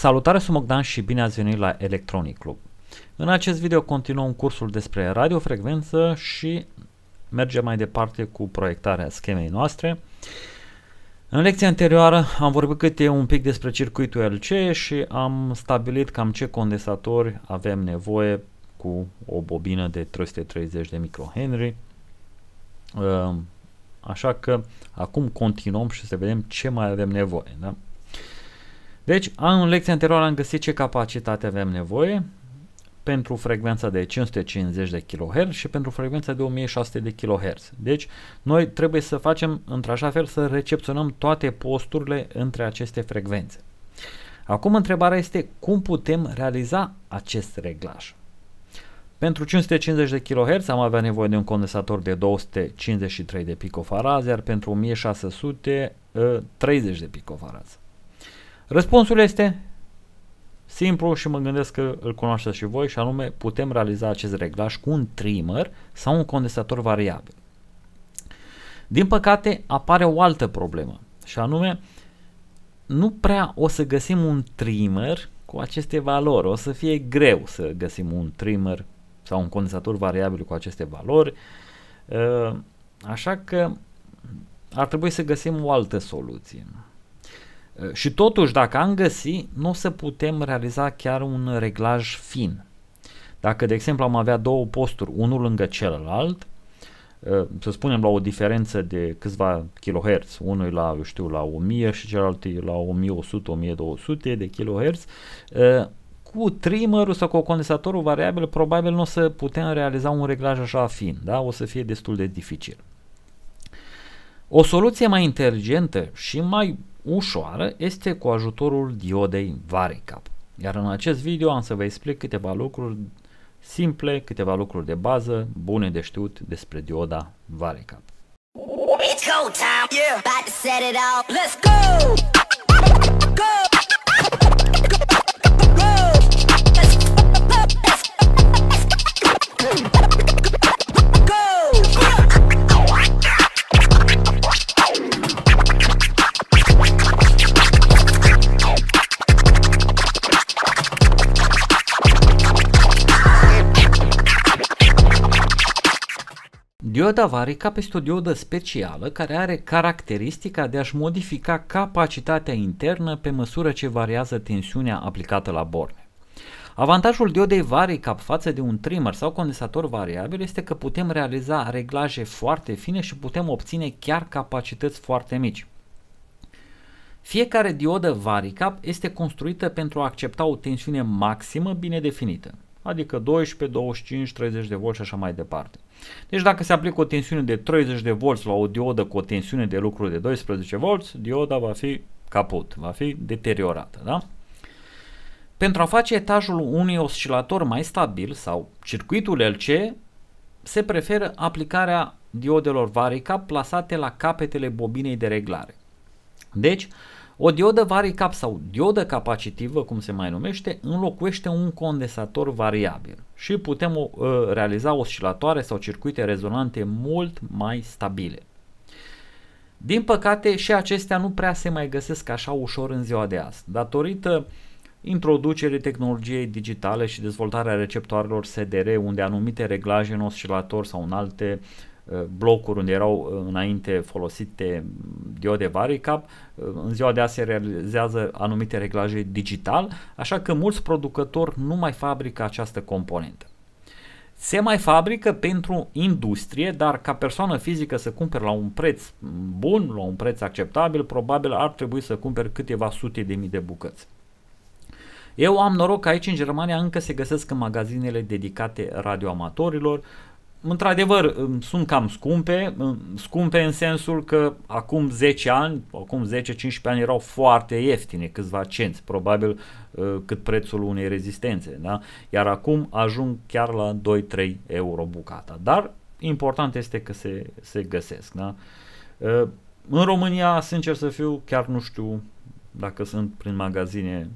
Salutare, sunt Bogdan și bine ați venit la Electronic Club. În acest video continuăm cursul despre radiofrecvență și mergem mai departe cu proiectarea schemei noastre. În lecția anterioară am vorbit câte un pic despre circuitul LC și am stabilit cam ce condensatori avem nevoie cu o bobină de 330 de microhenry. Ehm, așa că acum continuăm și să vedem ce mai avem nevoie. Da? Deci, în lecția anterioară am găsit ce capacitate avem nevoie pentru frecvența de 550 de kHz și pentru frecvența de 1600 de kHz. Deci, noi trebuie să facem într-așa fel să recepționăm toate posturile între aceste frecvențe. Acum întrebarea este cum putem realiza acest reglaj. Pentru 550 de kHz am avea nevoie de un condensator de 253 de picofarazi, iar pentru 1600 30 ă, de picofarazi. Răspunsul este simplu și mă gândesc că îl cunoașteți și voi și anume putem realiza acest reglaj cu un trimmer sau un condensator variabil. Din păcate apare o altă problemă și anume nu prea o să găsim un trimmer cu aceste valori, o să fie greu să găsim un trimmer sau un condensator variabil cu aceste valori, ă, așa că ar trebui să găsim o altă soluție. Eh, și totuși, dacă am găsit, nu o să putem realiza chiar un reglaj fin. Dacă, de exemplu, am avea două posturi, unul lângă celălalt, eh, să spunem la o diferență de câțiva kilohertz, unul la, eu știu, la 1000 și celălalt la 1100-1200 de kilohertz, eh, cu trimărul sau cu condensatorul variabil probabil nu o să putem realiza un reglaj așa fin, da? o să fie destul de dificil. O soluție mai inteligentă și mai ușoară este cu ajutorul diodei varicap. Iar în acest video am să vă explic câteva lucruri simple, câteva lucruri de bază, bune de știut despre dioda varicap. It's go time, yeah, about to set it off, let's go! Dioda Biodavari este o diodă specială care are caracteristica de a-și modifica capacitatea internă pe măsură ce variază tensiunea aplicată la borne. Avantajul diodei varicap față de un trimmer sau condensator variabil este că putem realiza reglaje foarte fine și putem obține chiar capacități foarte mici. Fiecare diodă varicap este construită pentru a accepta o tensiune maximă bine definită adică 12, 25, 30 de volți și așa mai departe. Deci dacă se aplică o tensiune de 30 de volți la o diodă cu o tensiune de lucru de 12 volți, dioda va fi caput, va fi deteriorată. Da? Pentru a face etajul unui oscilator mai stabil sau circuitul LC, se preferă aplicarea diodelor varica plasate la capetele bobinei de reglare. Deci, o diodă varicap sau diodă capacitivă, cum se mai numește, înlocuiește un condensator variabil și putem uh, realiza oscilatoare sau circuite rezonante mult mai stabile. Din păcate și acestea nu prea se mai găsesc așa ușor în ziua de azi, datorită introducerii tehnologiei digitale și dezvoltarea receptoarelor SDR, unde anumite reglaje în oscilator sau în alte uh, Eh, blocuri unde erau eh, înainte folosite diode varicap, eh, în ziua de azi se realizează anumite reglaje digital, așa că mulți producători nu mai fabrică această componentă. Se mai fabrică pentru industrie, dar ca persoană fizică să cumperi la un preț bun, la un preț acceptabil, probabil ar trebui să cumperi câteva sute de mii de bucăți. Eu am noroc că aici în Germania încă se găsesc în magazinele dedicate radioamatorilor, într-adevăr, sunt cam scumpe, scumpe în sensul că acum 10 ani, acum 10-15 ani erau foarte ieftine, câțiva cenți, probabil ă, cât prețul unei rezistențe, da? iar acum ajung chiar la 2-3 euro bucata, dar important este că se, se găsesc. Da? Ă, în România, sincer să fiu, chiar nu știu dacă sunt prin magazine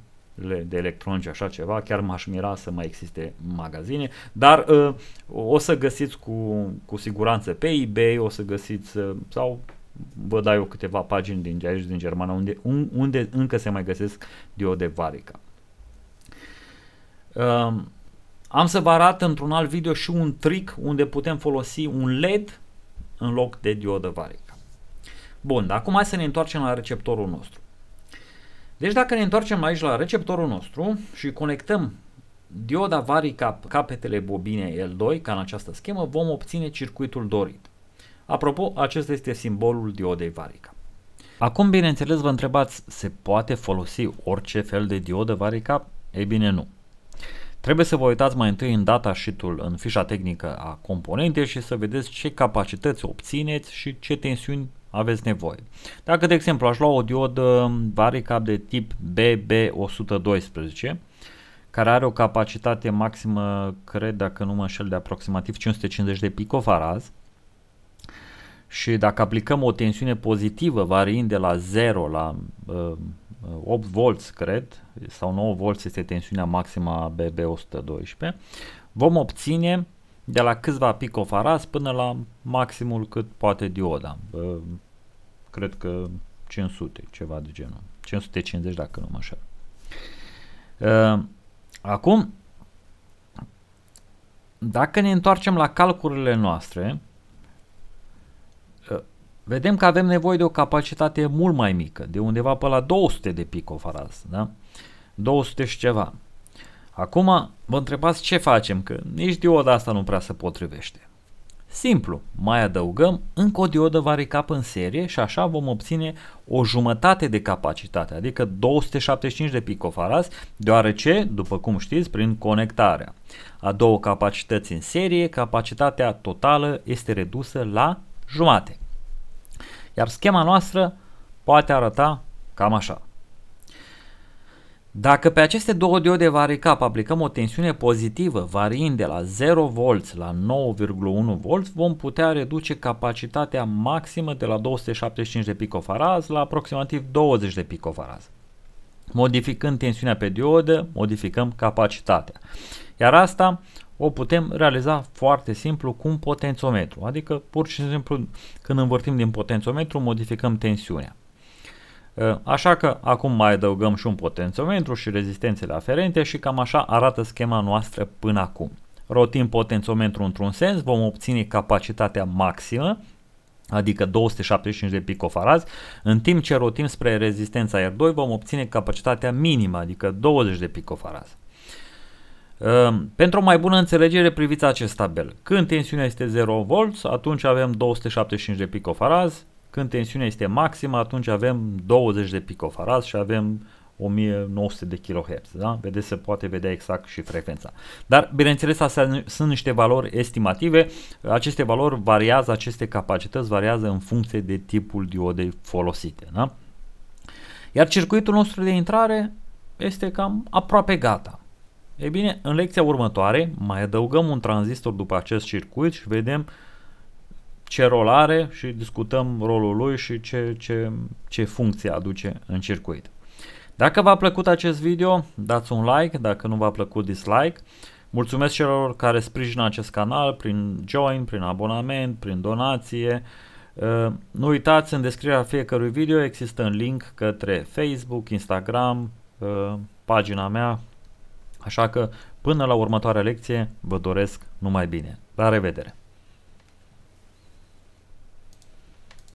de electronice, așa ceva, chiar m-aș mira să mai existe magazine, dar uh, o să găsiți cu, cu siguranță pe eBay, o să găsiți uh, sau vă dau eu câteva pagini din aici din Germana unde, un, unde încă se mai găsesc diode varica. Uh, am să vă arăt într-un alt video și un trick unde putem folosi un LED în loc de diodă varică. Bun, dar acum hai să ne întoarcem la receptorul nostru. Deci dacă ne întoarcem aici la receptorul nostru și conectăm dioda varicap capetele bobine L2, ca în această schemă, vom obține circuitul dorit. Apropo, acesta este simbolul diodei varicap. Acum, bineînțeles, vă întrebați, se poate folosi orice fel de diodă varicap? Ei bine, nu. Trebuie să vă uitați mai întâi în data sheet-ul, în fișa tehnică a componentei și să vedeți ce capacități obțineți și ce tensiuni aveți nevoie. Dacă, de exemplu, aș lua o diodă um, varicap de tip BB112, care are o capacitate maximă, cred, dacă nu mă înșel, de aproximativ 550 de picofarazi, și dacă aplicăm o tensiune pozitivă, variind de la 0 la uh, 8 V, cred, sau 9 V este tensiunea maximă a BB112, vom obține de la câțiva picofarad până la maximul cât poate dioda. Um, cred că 500, ceva de genul. 550 dacă nu mă așa. Uh, acum, dacă ne întoarcem la calculurile noastre, uh, vedem că avem nevoie de o capacitate mult mai mică, de undeva pe la 200 de picofarads, da? 200 și ceva. Acum vă întrebați ce facem, că nici dioda asta nu prea se potrivește. Simplu, mai adăugăm încă o diodă varicap în serie și așa vom obține o jumătate de capacitate, adică 275 de picofarazi, deoarece, după cum știți, prin conectarea a două capacități în serie, capacitatea totală este redusă la jumate. Iar schema noastră poate arăta cam așa. Dacă pe aceste două diode varicap aplicăm o tensiune pozitivă variind de la 0V la 9,1V, vom putea reduce capacitatea maximă de la 275 de picofaraz la aproximativ 20 de picofaraz. Modificând tensiunea pe diodă, modificăm capacitatea. Iar asta o putem realiza foarte simplu cu un potențometru, adică pur și simplu când învârtim din potențometru modificăm tensiunea. Ă, așa că acum mai adăugăm și un potențiometru și rezistențele aferente și cam așa arată schema noastră până acum. Rotim potențiometru într-un sens, vom obține capacitatea maximă, adică 275 de picofarazi, în timp ce rotim spre rezistența R2 vom obține capacitatea minimă, adică 20 de picofarazi. Ă, pentru o mai bună înțelegere priviți acest tabel. Când tensiunea este 0V, atunci avem 275 de picofarazi, când tensiunea este maximă, atunci avem 20 de picofarad și avem 1900 de kHz, da? Vedeți, se poate vedea exact și frecvența. Dar, bineînțeles, astea sunt niște valori estimative. Aceste valori variază, aceste capacități variază în funcție de tipul diodei folosite, da? Iar circuitul nostru de intrare este cam aproape gata. Ei bine, în lecția următoare mai adăugăm un tranzistor după acest circuit și vedem uh, ce rol are și discutăm rolul lui și ce, ce, ce funcție aduce în circuit. Dacă v-a plăcut acest video, dați un like, dacă nu v-a plăcut dislike. Mulțumesc celor care sprijină acest canal prin join, prin abonament, prin donație. Uh, nu uitați, în descrierea fiecărui video există un link către Facebook, Instagram, uh, pagina mea. Așa că până la următoarea lecție vă doresc numai bine. La revedere!